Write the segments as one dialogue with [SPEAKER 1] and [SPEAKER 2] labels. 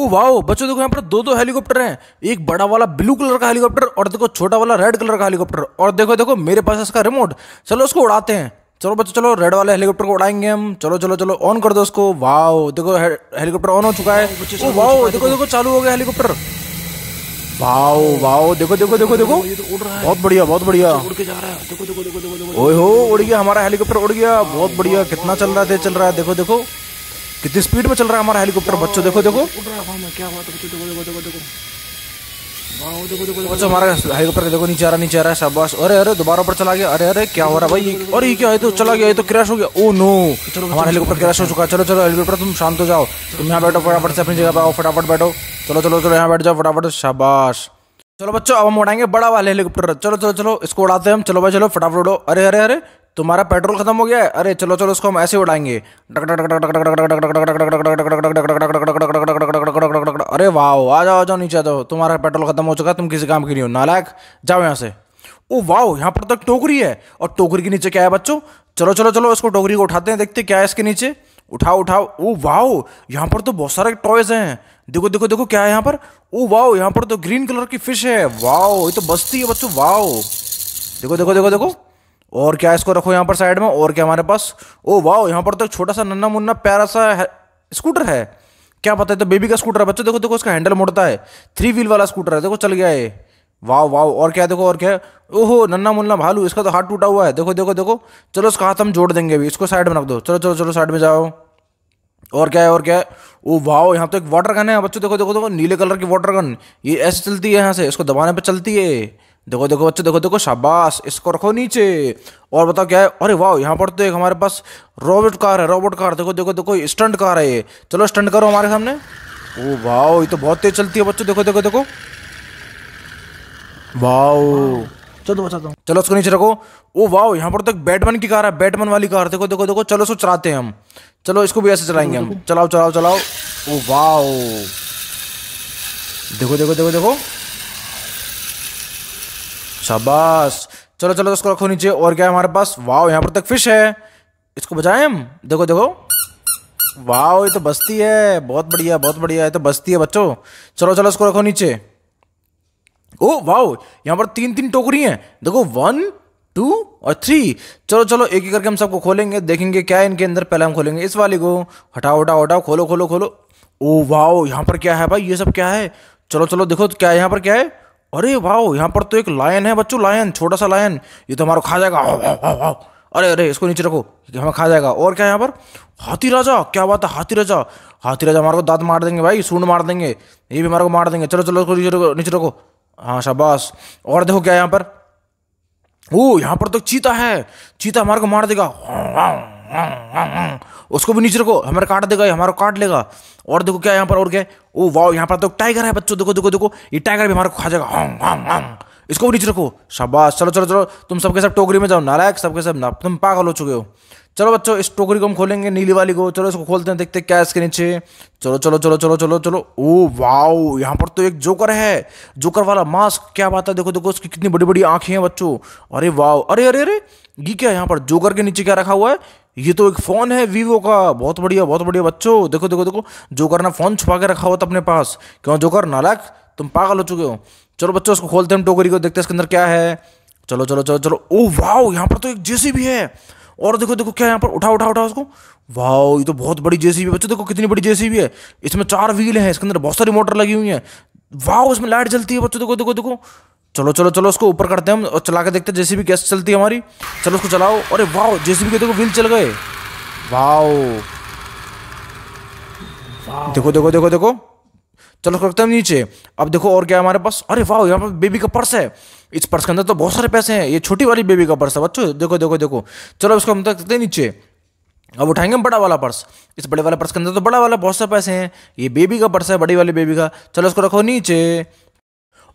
[SPEAKER 1] Oh wow बच्चों देखो यहाँ पर दो दो हेलीकॉप्टर हैं एक बड़ा वाला ब्लू कलर का हेलीकॉप्टर और देखो छोटा वाला रेड कलर का हेलीकॉप्टर और देखो देखो मेरे पास इसका रिमोट चलो उसको उड़ाते हैं चलो बच्चों चलो रेड वाले हेलीकॉप्टर को उड़ाएंगे हम चलो चलो चलो ऑन कर दो उसको वाओ देखो हेलीकॉप्टर ऑन हो चुका है ओ वाओ देखो देखो चालू हो गया हेलीकॉप्टर वाओ वाओ देखो देखो देखो देखो तो बहुत बढ़िया बहुत बढ़िया उड़ के जा रहा है देखो हो उड़ गया हमारा हेलीकॉप्टर उड़ गया बहुत बढ़िया कितना चल रहा है चल रहा है देखो देखो कितनी स्पीड में चल रहा है हमारा हेलीकॉप्टर बच्चों देखो देखो बच्चों हमारा हेलीकॉप्टर देखो नीचे आ रहा नीचे आ रहा है शाबाश अरे अरे दोबारा ऊपर चला गया अरे अरे क्या हो रहा है भाई और ये क्या है तो चला गया ये तो क्रैश हो गया ओ oh नो हमारा हेलीकॉप्टर क्रैश हो चुका है चलो चलो हेलीकॉप्टर तुम शांत हो जाओ तुम यहाँ बैठो फटाफट से अपनी जगह पे आओ फटाफट बैठो चलो चलो चलो यहाँ बैठ जाओ फटाफट शाबाश चलो बच्चों अब हम उड़ाएंगे बड़ा वाला हेलीकॉप्टर चलो चलो चलो इसको उड़ाते हैं हम चलो भाई चलो फटाफट उड़ो अरे अरे अरे तुम्हारा पेट्रोल खत्म हो गया है अरे चलो चलो उसको हम ऐसे उड़ाएंगे अरे वाह आ जाओ जाओ नीचे जाओ तुम्हारा पेट्रोल खत्म हो चुका तुम किसी काम की नहीं हो नालायक जाओ यहाँ से ओ वाह यहाँ पर तक टोकरी है और टोकरी के नीचे क्या है बच्चों चलो चलो चलो इसको टोकरी को उठाते हैं देखते क्या है इसके नीचे उठाओ उठाओ ओ वाह यहाँ पर तो बहुत सारे टॉयज हैं देखो देखो देखो क्या है यहाँ पर ओ वाह यहाँ पर तो ग्रीन कलर की फिश है वाह ये तो बस्ती है बच्चों वाह देखो देखो देखो देखो और क्या इसको रखो यहाँ पर साइड में और क्या हमारे पास ओ वाह यहाँ पर तो एक छोटा सा नन्ना मुन्ना प्यारा सा स्कूटर है क्या पता है तो बेबी का स्कूटर है बच्चों देखो देखो इसका हैंडल मोड़ता है थ्री व्हील वाला स्कूटर है देखो चल गया है वाह वाह और क्या देखो और क्या ओहो नन्ना मुन्ना भालू इसका तो हाथ टूटा हुआ है देखो देखो देखो चलो इसका हाथ हम जोड़ देंगे अभी इसको साइड में रख दो चलो चलो चलो साइड में जाओ और क्या है और क्या है ओ वाह यहाँ तो एक वाटर गन है बच्चों देखो देखो देखो नीले कलर की वाटर गन ये ऐसे चलती है यहाँ से इसको दबाने पर चलती है देखो देखो बच्चे देखो देखो शाबाश इसको रखो नीचे और बताओ क्या है अरे वाह यहाँ पर तो एक हमारे पास रोबोट कार है रोबोट कार देखो देखो देखो स्टंट कार है ये चलो स्टंट करो हमारे सामने ओ वाह ये तो बहुत तेज चलती है बच्चों देखो देखो देखो वाओ चलो तो बचाता हूँ चलो उसको नीचे रखो ओ वाह यहाँ पर तो एक बैटमैन की कार है बैटमैन वाली कार देखो देखो देखो चलो उसको चलाते हैं हम चलो इसको भी ऐसे चलाएंगे हम चलाओ चलाओ चलाओ ओ वाह देखो देखो देखो देखो शाबाश चलो चलो इसको रखो नीचे और क्या हमारे पास वाह यहाँ पर तक तो फिश है इसको बजाए हम देखो देखो वाह ये तो बस्ती है बहुत बढ़िया बहुत बढ़िया ये तो बस्ती है बच्चों चलो चलो इसको रखो नीचे ओ वाह यहाँ पर तीन तीन टोकरी हैं देखो वन टू और थ्री चलो चलो एक ही करके हम सबको खोलेंगे देखेंगे क्या है इनके अंदर पहले हम खोलेंगे इस वाले को हटाओ हटाओ हटाओ खोलो खोलो खोलो ओ वाह यहाँ पर क्या है भाई ये सब क्या है चलो चलो देखो क्या है यहाँ पर क्या है अरे वाह यहाँ पर तो एक लायन है बच्चों लायन छोटा सा लायन ये तो हमारा खा जाएगा वाँ वाँ वाँ वाँ। अरे अरे इसको नीचे रखो हमें खा जाएगा और क्या यहाँ पर हाथी राजा क्या बात है हाथी राजा हाथी राजा हमारे को दांत मार देंगे भाई सूंड मार देंगे ये भी हमारे को मार देंगे चलो चलो इसको नीचे रखो हाँ शाबाश और देखो क्या यहाँ पर ओ यहाँ पर तो चीता है चीता हमारे को मार देगा उसको भी नीचे रखो हमारा काट देगा हमारा काट लेगा और देखो क्या यहाँ पर और क्या ओ वाओ यहाँ पर तो टाइगर है बच्चों देखो देखो देखो ये टाइगर भी हमारा खा जाएगा हाँ, हाँ, हाँ। इसको भी नीचे रखो शाबाश चलो चलो चलो तुम सबके सब टोकरी में जाओ नालायक सबके सब ना तुम पागल हो चुके हो चलो बच्चों इस टोकरी को हम खोलेंगे नीली वाली को चलो इसको खोलते हैं देखते हैं क्या इसके नीचे चलो चलो चलो चलो चलो चलो ओ वाओ यहाँ पर तो एक जोकर है जोकर वाला मास्क क्या बात है देखो देखो उसकी कितनी बड़ी बड़ी आंखें हैं बच्चों अरे वाओ अरे अरे अरे ये क्या है यहाँ पर जोकर के नीचे क्या रखा हुआ है ये तो एक फ़ोन है वीवो का बहुत बढ़िया बहुत बढ़िया बच्चों देखो देखो देखो जो करना फ़ोन छुपा के रखा हुआ था अपने पास क्यों कर नालक तुम पागल हो चुके हो चलो बच्चों उसको खोलते हैं टोकरी को देखते हैं इसके अंदर क्या है चलो चलो चलो चलो ओ वाह यहाँ पर तो एक जेसी भी है और देखो देखो क्या यहाँ पर उठा उठा उठा उसको वाह ये तो बहुत बड़ी जेसीबी है बच्चों देखो कितनी बड़ी जेसीबी है इसमें चार व्हील है इसके अंदर बहुत सारी मोटर लगी हुई है वाह उसमें लाइट जलती है बच्चों देखो देखो देखो चलो चलो चलो उसको ऊपर करते हैं हम और चला के देखते हैं भी गैस चलती है हमारी चलो उसको चलाओ अरे वाह जैसी भी देखो व्हील चल गए वाह देखो देखो देखो देखो चलो रखते हैं नीचे अब देखो और क्या है हमारे पास अरे वाह यहाँ पर बेबी का पर्स है इस पर्स के अंदर तो बहुत सारे पैसे हैं ये छोटी वाली बेबी का पर्स है बच्चों देखो देखो देखो चलो इसको हम तक रखते हैं नीचे अब उठाएंगे हम बड़ा वाला पर्स इस बड़े वाला पर्स के अंदर तो बड़ा वाला बहुत सारे पैसे हैं ये बेबी का पर्स है बड़ी वाली बेबी का चलो इसको रखो नीचे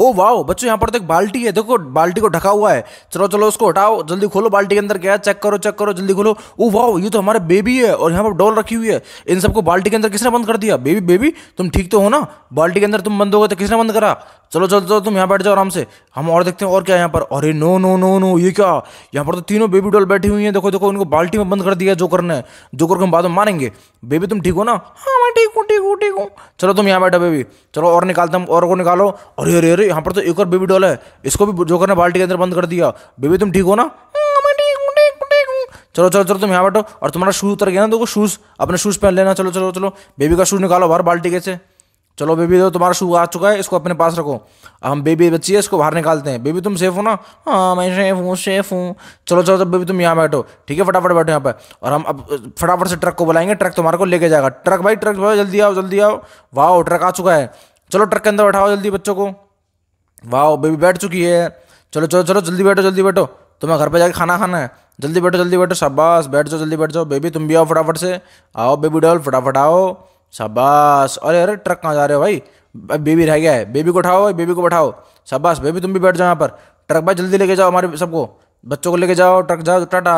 [SPEAKER 1] ओ वाओ बच्चों यहाँ पर तो एक बाल्टी है देखो बाल्टी को ढका हुआ है चलो चलो उसको हटाओ जल्दी खोलो बाल्टी के अंदर क्या चेक करो चेक करो जल्दी खोलो ओ वाओ ये तो हमारे बेबी है और यहाँ पर डॉल रखी हुई है इन सबको बाल्टी के अंदर किसने बंद कर दिया बेबी बेबी तुम ठीक तो हो ना बाल्टी के अंदर तुम बंद हो गए तो किसने बंद करा चलो चलो चलो तुम यहाँ बैठ जाओ आराम से हम और देखते हैं और क्या यहाँ पर अरे नो नो नो नो ये क्या यहाँ पर तो तीनों बेबी डॉल बैठी हुई है देखो देखो उनको बाल्टी में बंद कर दिया जो करना है जो करके हम बाद में मारेंगे बेबी तुम ठीक हो ना हाँ मैं ठीक हूँ ठीक हूँ ठीक हूँ चलो तुम यहाँ बैठो बेबी चलो और निकालते हम और को निकालो अरे अरे अरे अरे यहाँ पर तो एक और बेबी डॉल है इसको भी जोकर ने बाल्टी के अंदर बंद कर दिया बेबी तुम ठीक हो ना हाँ, चलो चलो चलो तुम यहाँ बैठो और तुम्हारा शूज उतर गया ना देखो शूज अपने शूज पहन लेना चलो चलो चलो बेबी का शूज निकालो बाहर बाल्टी के से चलो बेबी तो तुम्हारा शूज आ चुका है इसको अपने पास रखो अब हम बेबी बच्ची है इसको बाहर निकालते हैं बेबी तुम सेफ हो ना हाँ मैं सेफ हूँ सेफ हूँ चलो चलो चलो बेबी तुम यहाँ बैठो ठीक है फटाफट बैठो यहाँ पर और हम अब फटाफट से ट्रक को बुलाएंगे ट्रक तुम्हारे को लेके जाएगा ट्रक भाई ट्रक भाई जल्दी आओ जल्दी आओ वाह ट्रक आ चुका है चलो ट्रक के अंदर बैठाओ जल्दी बच्चों को वाह बेबी बैठ चुकी है चलो चलो चलो जल्दी बैठो जल्दी बैठो तुम्हें घर पर जाके खाना खाना है जल्दी बैठो जल्दी बैठो शाबाश बैठ जाओ जल्दी बैठ जाओ बेबी तुम भी आओ फटाफट से आओ बेबी डॉल फटाफट आओ शाबाश अरे अरे ट्रक कहाँ जा रहे हो भाई बेबी रह गया है बेबी को उठाओ बेबी को बैठाओ शाबाश बेबी तुम भी बैठ जाओ यहाँ पर ट्रक भाई जल्दी लेके जाओ हमारे सबको बच्चों को लेके जाओ ट्रक जाओ टाटा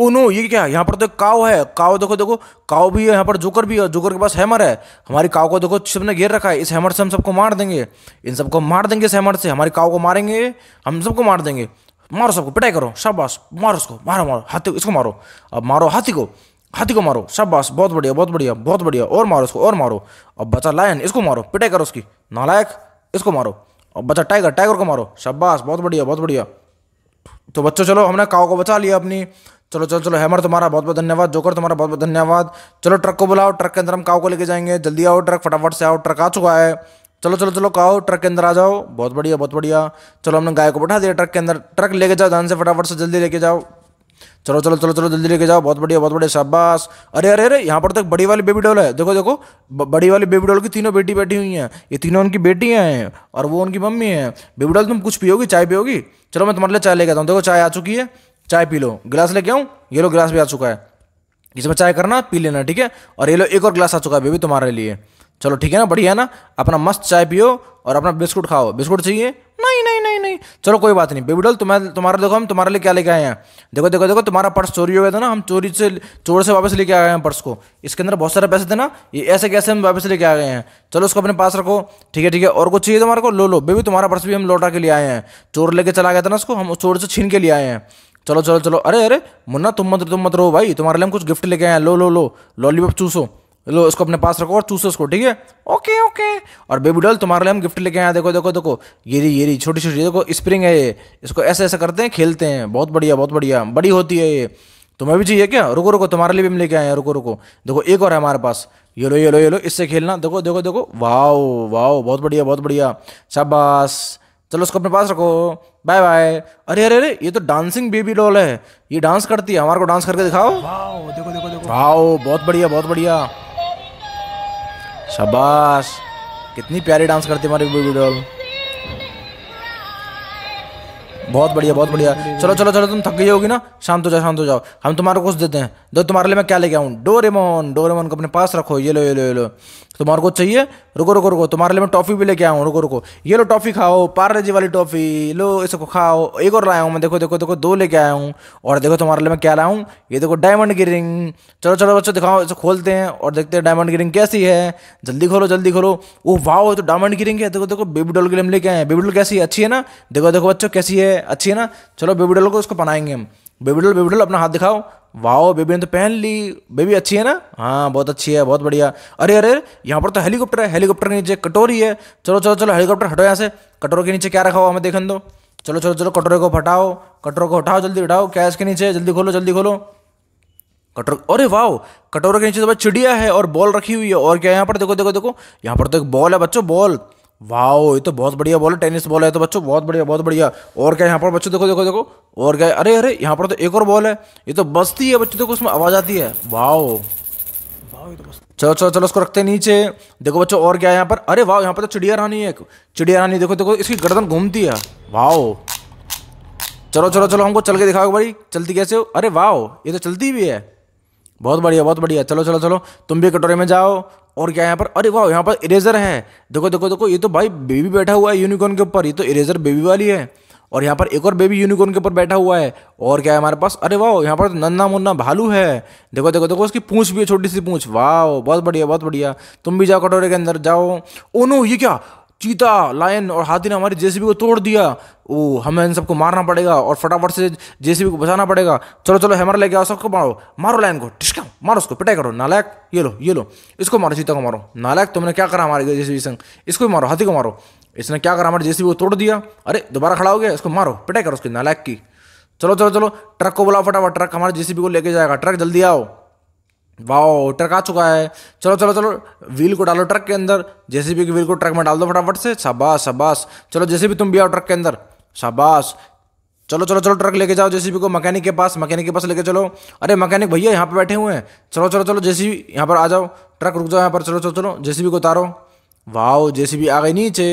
[SPEAKER 1] ओ oh नो ये क्या यहाँ पर तो एक काव है काव देखो देखो काव भी है यहाँ पर जोकर भी है जोकर के पास हैमर है हमारी काव को देखो सबने घेर रखा है इस हैमर से हम सबको मार देंगे इन सबको मार देंगे इस हैमर से हमारी काव को मारेंगे हम सबको मार देंगे मारो सबको पिटाई करो शाबाश मारो उसको मारो मारो हाथी इसको मारो अब मारो हाथी को हाथी को मारो शाबाश बहुत बढ़िया बहुत बढ़िया बहुत बढ़िया और मारो उसको और मारो अब बचा लायन इसको मारो पिटाई करो उसकी नालायक इसको मारो अब बचा टाइगर टाइगर को मारो शाबाश बहुत बढ़िया बहुत बढ़िया तो बच्चों चलो हमने काव को बचा लिया अपनी चलो चलो चलो हैमर तुम्हारा बहुत बहुत धन्यवाद जोकर तुम्हारा बहुत बहुत धन्यवाद चलो ट्रक को बुलाओ ट्रक के अंदर हम काव को लेके जाएंगे जल्दी आओ ट्रक फटाफट से आओ ट्रक आ चुका है चलो चलो चलो काओ ट्रक के अंदर आ जाओ बहुत बढ़िया बहुत बढ़िया चलो हमने गाय को बैठा दिया ट्रक के अंदर ट्रक लेके जाओ ध्यान से फटाफट से जल्दी लेके जाओ चलो चलो चलो चलो जल्दी लेके जाओ बहुत बढ़िया बहुत बढ़िया शाबाश अरे अरे अरे यहाँ पर तो एक बड़ी वाली बेबी डॉल है देखो देखो बड़ी वाली बेबी डॉल की तीनों बेटी बैठी हुई हैं ये तीनों उनकी बेटियाँ हैं और वो उनकी मम्मी हैं बेबी डॉल तुम कुछ पियोगी चाय पियोगी चलो मैं तुम्हारे लिए चाय लेके आता हूँ देखो चाय आ चुकी है चाय पी लो गिलास लेके आऊँ ये लो गिलास भी आ चुका है इसमें चाय करना पी लेना ठीक है और ये लो एक और गिलास आ चुका है बेबी तुम्हारे लिए चलो ठीक है ना बढ़िया ना अपना मस्त चाय पियो और अपना बिस्कुट खाओ बिस्कुट चाहिए नहीं नहीं नहीं नहीं चलो कोई बात नहीं बेबी डॉल तुम्हारे तुम्हारे देखो हम तुम्हारे लिए क्या लेके आए हैं देखो देखो देखो तुम्हारा पर्स चोरी हो गया था ना हम चोरी से चोर से वापस लेके आए हैं पर्स को इसके अंदर बहुत सारे पैसे थे ना ये ऐसे कैसे हम वापस लेके आ गए हैं चलो उसको अपने पास रखो ठीक है ठीक है और कुछ चाहिए तुम्हारे को लो लो बेबी तुम्हारा पर्स भी हम लौटा के लिए आए हैं चोर लेके चला गया था ना उसको हम चोर से छीन के लिए आए हैं चलो चलो चलो अरे अरे मुन्ना तुम मत तुम मत रहो भाई तुम्हारे लिए हम कुछ गिफ्ट लेके आए हैं लो लो लो लॉलीपॉप चूसो लो इसको अपने पास रखो और चूसो उसको ठीक है ओके ओके और बेबी डॉल तुम्हारे लिए हम गिफ्ट लेके आए देखो देखो देखो ये रही ये रही छोटी छोटी देखो स्प्रिंग है ये इसको ऐसे ऐसे करते हैं खेलते हैं बहुत बढ़िया बहुत बढ़िया बड़ी होती है ये तुम्हें भी चाहिए क्या रुको रुको तुम्हारे लिए भी हम लेके आए हैं रुको रुको देखो एक और है हमारे पास ये लो ये लो ये लो इससे खेलना देखो देखो देखो वाओ वाओ बहुत बढ़िया बहुत बढ़िया शाबाश चलो उसको अपने पास रखो बाय बाय अरे अरे अरे ये तो डांसिंग बेबी डॉल है ये डांस करती है हमारे को डांस करके दिखाओ देखो देखो देखो वाओ बहुत बढ़िया बहुत बढ़िया शाबाश कितनी प्यारी डांस करती है हमारी बेबी डॉल बहुत बढ़िया बहुत बढ़िया चलो चलो चलो तुम थक गई होगी ना शांत हो जाओ शांत हो जाओ हम तुम्हारे कुछ देते हैं दो तुम्हारे लिए मैं क्या लेके आऊँ डोरेमोन डोरेमोन को अपने पास रखो ये लो ये लो ये लो तुम्हारे को चाहिए रुको रुको रुको तुम्हारे लिए मैं टॉफ़ी भी लेके आऊँ रुको रुको ये लो टॉफ़ी खाओ पार्ले जी वाली टॉफ़ी लो इसको खाओ एक और लाया हूँ मैं देखो देखो देखो दो लेके आया हूँ और देखो तुम्हारे लिए मैं क्या लाऊँ हूँ ये देखो डायमंड की रिंग चलो चलो बच्चों दिखाओ इसे खोलते हैं और देखते हैं डायमंड की रिंग कैसी है जल्दी खोलो जल्दी खोलो वो वाह तो डायमंड की रिंग है देखो देखो बेबी डॉल के लिए हम लेके आए बेबी डॉल कैसी है अच्छी है ना देखो देखो बच्चों कैसी है अच्छी है ना चलो बेबी डॉल को उसको बनाएंगे हम बेबी डॉल बेबी डॉल अपना हाथ दिखाओ वाओ बेबी ने तो पहन ली बेबी अच्छी है ना हाँ बहुत अच्छी है बहुत बढ़िया अरे अरे यहाँ पर तो हेलीकॉप्टर है हेलीकॉप्टर के नीचे कटोरी है चलो चलो चलो हेलीकॉप्टर हटो यहाँ से कटोरे के नीचे क्या रखा हुआ हमें देखें दो चलो चलो चलो कटोरे को हटाओ कटोरे को हटाओ जल्दी हटाओ क्या इसके नीचे जल्दी खोलो जल्दी खोलो कटोर अरे वाह कटोरे के नीचे तो भाई चिड़िया है और बॉल रखी हुई है और क्या यहाँ पर देखो देखो देखो यहाँ पर तो एक बॉल है बच्चों बॉल वाओ ये तो बहुत बढ़िया बॉल है टेनिस बॉल है तो बच्चों बहुत बढ़िया बहुत बढ़िया और क्या यहाँ पर बच्चों देखो देखो देखो और क्या अरे अरे यहाँ पर तो एक और बॉल है ये तो बसती है बच्चों देखो उसमें आवाज आती है वाओ तो चलो चलो चलो उसको रखते हैं नीचे देखो बच्चों और क्या है यहाँ पर अरे वाह यहाँ पर तो चिड़िया रानी है चिड़िया रानी देखो देखो इसकी गर्दन घूमती है वाओ चलो चलो चलो हमको चल के दिखाओ भाई चलती कैसे हो अरे वाह ये तो चलती भी है बहुत बढ़िया बहुत बढ़िया चलो चलो चलो तुम भी कटोरे में जाओ और क्या यहाँ पर अरे वाह यहाँ पर इरेजर है देखो देखो देखो ये तो भाई बेबी बैठा हुआ है यूनिकॉर्न के ऊपर ये तो इरेजर बेबी वाली है और यहाँ पर एक और बेबी यूनिकॉर्न के ऊपर बैठा हुआ है और क्या है हमारे पास अरे वाह यहाँ पर नन्ना मुन्ना भालू है देखो देखो देखो उसकी पूंछ भी है छोटी सी पूंछ वाह बहुत बढ़िया बहुत बढ़िया तुम भी जाओ कटोरे के अंदर जाओ ओ नो ये क्या चीता लायन और हाथी ने हमारी जेसीबी को तोड़ दिया ओ हमें इन सबको मारना पड़ेगा और फटाफट से जेसीबी को बचाना पड़ेगा चलो चलो हैमर लेके आओ सबको मारो मारो लायन को टिस्का मारो उसको पिटाई करो नालायक ये लो ये लो इसको मारो चीता को मारो नालायक तुमने क्या करा हमारे जेसीबी संग इसको भी मारो हाथी को मारो इसने क्या करा हमारे जेसीबी को तोड़ दिया अरे दोबारा खड़ा हो गया इसको मारो पिटाई करो उसकी नालायक की चलो चलो चलो ट्रक को बुलाओ फटाफट ट्रक हमारे जेसीबी को लेके जाएगा ट्रक जल्दी आओ वाओ ट्रक आ चुका है चलो चलो चलो व्हील को डालो ट्रक के अंदर जैसे भी व्हील को ट्रक में डाल दो फटाफट से शाबाश शाबाश चलो जैसे भी तुम भी आओ ट्रक के अंदर शाबाश चलो चलो चलो ट्रक लेके जाओ जेसीबी को मैकेनिक के पास मैकेनिक के पास लेके चलो अरे मैकेनिक भैया यहाँ पे बैठे हुए हैं चलो चलो चलो जेसीबी यहाँ पर आ जाओ ट्रक रुक जाओ यहाँ पर चलो चलो चलो जेसीबी को उतारो वाओ जेसीबी आ गई नीचे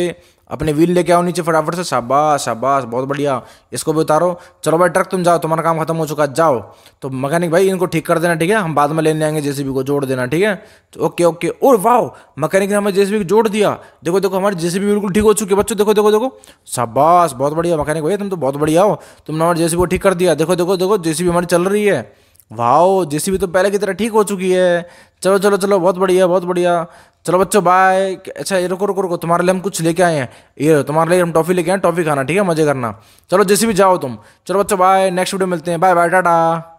[SPEAKER 1] अपने व्हील लेके आओ नीचे फटाफट से शाबाश शाबाश बहुत बढ़िया इसको भी उतारो चलो भाई ट्रक तुम जाओ तुम्हारा काम खत्म हो चुका जाओ तो मैकेनिक भाई इनको ठीक कर देना ठीक है हम बाद में लेने आएंगे जेसीबी को जोड़ देना ठीक है तो ओके ओके और वाह मैकेनिक ने हमें जेसीबी को जोड़ दिया देखो देखो हमारी जेसीबी बिल्कुल ठीक हो चुकी है बच्चों देखो देखो देखो शाबाश बहुत बढ़िया मैकेनिक भैया तुम तो बहुत बढ़िया हो तुमने हमारे जेसीबी को ठीक कर दिया देखो देखो देखो जेसीबी हमारी चल रही है वाओ जेसीबी तो पहले की तरह ठीक हो चुकी है चलो चलो चलो बहुत बढ़िया बहुत बढ़िया चलो बच्चों बाय अच्छा ये रुको रुको रुको तुम्हारे लिए हम कुछ लेके आए हैं ये तुम्हारे लिए हम टॉफ़ी लेके आए टॉफ़ी खाना ठीक है मज़े करना चलो भी जाओ तुम चलो बच्चों बाय नेक्स्ट वीडियो मिलते हैं बाय बाय टाटा